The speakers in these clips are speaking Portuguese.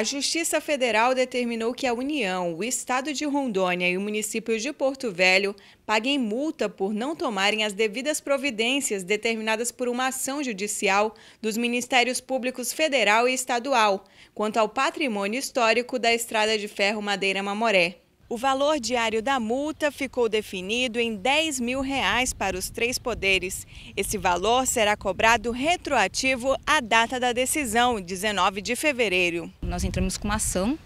A Justiça Federal determinou que a União, o Estado de Rondônia e o município de Porto Velho paguem multa por não tomarem as devidas providências determinadas por uma ação judicial dos Ministérios Públicos Federal e Estadual quanto ao patrimônio histórico da Estrada de Ferro Madeira Mamoré. O valor diário da multa ficou definido em 10 mil reais para os três poderes. Esse valor será cobrado retroativo à data da decisão, 19 de fevereiro. Nós entramos com uma ação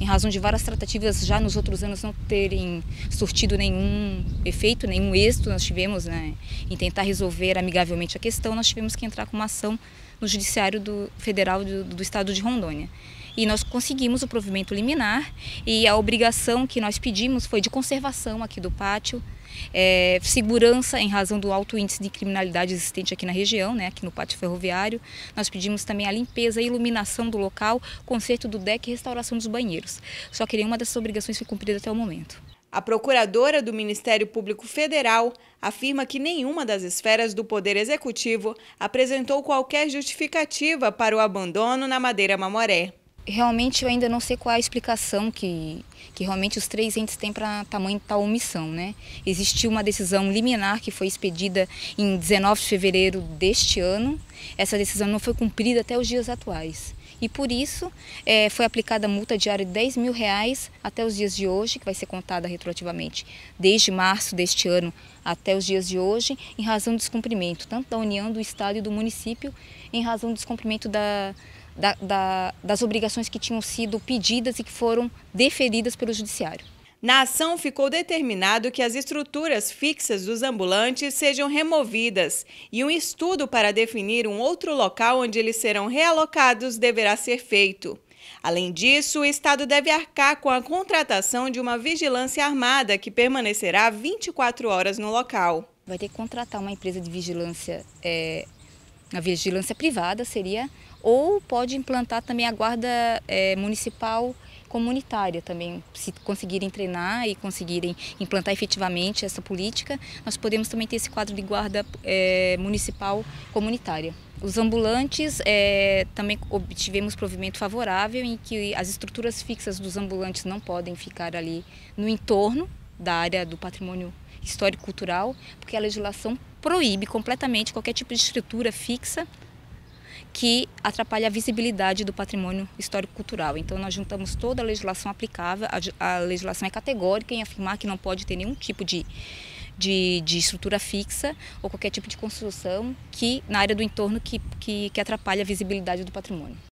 em razão de várias tratativas já nos outros anos não terem surtido nenhum efeito, nenhum êxito, nós tivemos, né, em tentar resolver amigavelmente a questão, nós tivemos que entrar com uma ação no Judiciário do Federal do, do Estado de Rondônia e nós conseguimos o provimento liminar e a obrigação que nós pedimos foi de conservação aqui do pátio, é, segurança em razão do alto índice de criminalidade existente aqui na região, né, aqui no pátio ferroviário. Nós pedimos também a limpeza e iluminação do local, conserto do deck e restauração dos banheiros. Só que nenhuma dessas obrigações foi cumprida até o momento. A procuradora do Ministério Público Federal afirma que nenhuma das esferas do Poder Executivo apresentou qualquer justificativa para o abandono na Madeira Mamoré realmente eu ainda não sei qual é a explicação que, que realmente os três entes têm para tamanho tal omissão. Né? Existiu uma decisão liminar que foi expedida em 19 de fevereiro deste ano. Essa decisão não foi cumprida até os dias atuais e por isso é, foi aplicada a multa diária de 10 mil reais até os dias de hoje, que vai ser contada retroativamente desde março deste ano até os dias de hoje, em razão do descumprimento, tanto da União, do Estado e do município, em razão do descumprimento da, da, da, das obrigações que tinham sido pedidas e que foram deferidas pelo Judiciário. Na ação, ficou determinado que as estruturas fixas dos ambulantes sejam removidas e um estudo para definir um outro local onde eles serão realocados deverá ser feito. Além disso, o Estado deve arcar com a contratação de uma vigilância armada que permanecerá 24 horas no local. Vai ter que contratar uma empresa de vigilância é, a vigilância privada seria, ou pode implantar também a guarda é, municipal comunitária também. Se conseguirem treinar e conseguirem implantar efetivamente essa política, nós podemos também ter esse quadro de guarda é, municipal comunitária. Os ambulantes é, também obtivemos provimento favorável em que as estruturas fixas dos ambulantes não podem ficar ali no entorno da área do patrimônio histórico-cultural, porque a legislação proíbe completamente qualquer tipo de estrutura fixa que atrapalha a visibilidade do patrimônio histórico-cultural. Então, nós juntamos toda a legislação aplicável, a legislação é categórica em afirmar que não pode ter nenhum tipo de, de, de estrutura fixa ou qualquer tipo de construção que na área do entorno que, que, que atrapalha a visibilidade do patrimônio.